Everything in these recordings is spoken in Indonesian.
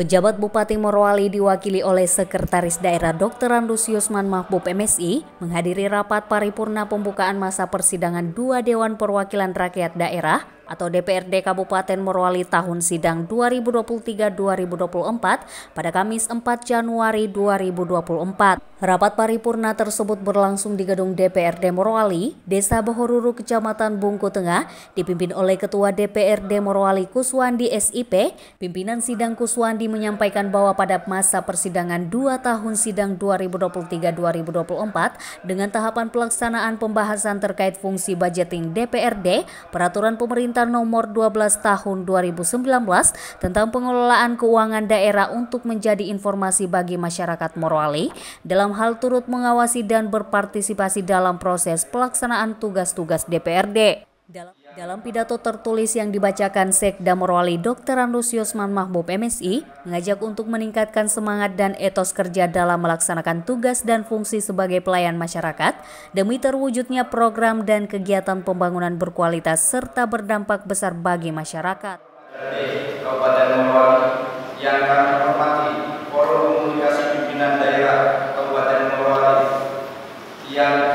Pejabat Bupati Morowali diwakili oleh Sekretaris Daerah Dr. Andus Yusman Mahbub MSI menghadiri rapat paripurna pembukaan masa persidangan dua Dewan Perwakilan Rakyat Daerah atau DPRD Kabupaten Morowali tahun sidang 2023-2024 pada Kamis 4 Januari 2024. Rapat paripurna tersebut berlangsung di gedung DPRD Morowali, Desa Bohoruru, Kecamatan Bungku Tengah, dipimpin oleh Ketua DPRD Morowali Kuswandi SIP. Pimpinan sidang Kuswandi menyampaikan bahwa pada masa persidangan dua tahun sidang 2023-2024 dengan tahapan pelaksanaan pembahasan terkait fungsi budgeting DPRD, peraturan pemerintah Pemerintah nomor 12 tahun 2019 tentang pengelolaan keuangan daerah untuk menjadi informasi bagi masyarakat Morowali dalam hal turut mengawasi dan berpartisipasi dalam proses pelaksanaan tugas-tugas DPRD. Dalam, dalam pidato tertulis yang dibacakan Sekda Morwali Dr. Andrus Yosman Mahbub MSI mengajak untuk meningkatkan semangat dan etos kerja dalam melaksanakan tugas dan fungsi sebagai pelayan masyarakat demi terwujudnya program dan kegiatan pembangunan berkualitas serta berdampak besar bagi masyarakat. Dari Kabupaten Morwali yang kami hormati Forum Komunikasi Pimpinan Daerah Kabupaten Morwali yang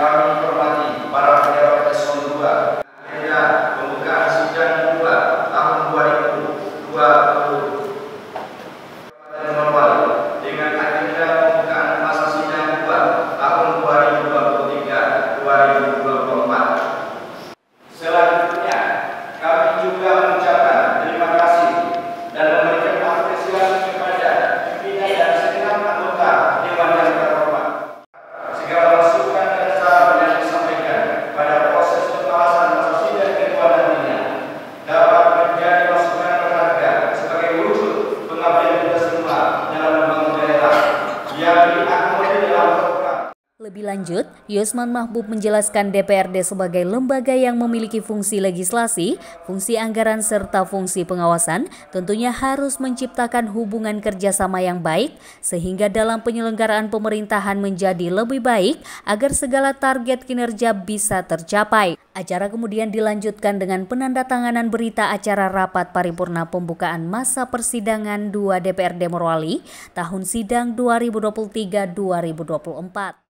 Lebih lanjut, Yusman Mahbub menjelaskan DPRD sebagai lembaga yang memiliki fungsi legislasi, fungsi anggaran, serta fungsi pengawasan tentunya harus menciptakan hubungan kerjasama yang baik sehingga dalam penyelenggaraan pemerintahan menjadi lebih baik agar segala target kinerja bisa tercapai. Acara kemudian dilanjutkan dengan penandatanganan berita acara rapat paripurna pembukaan masa persidangan 2 DPRD Morowali tahun sidang 2023-2024.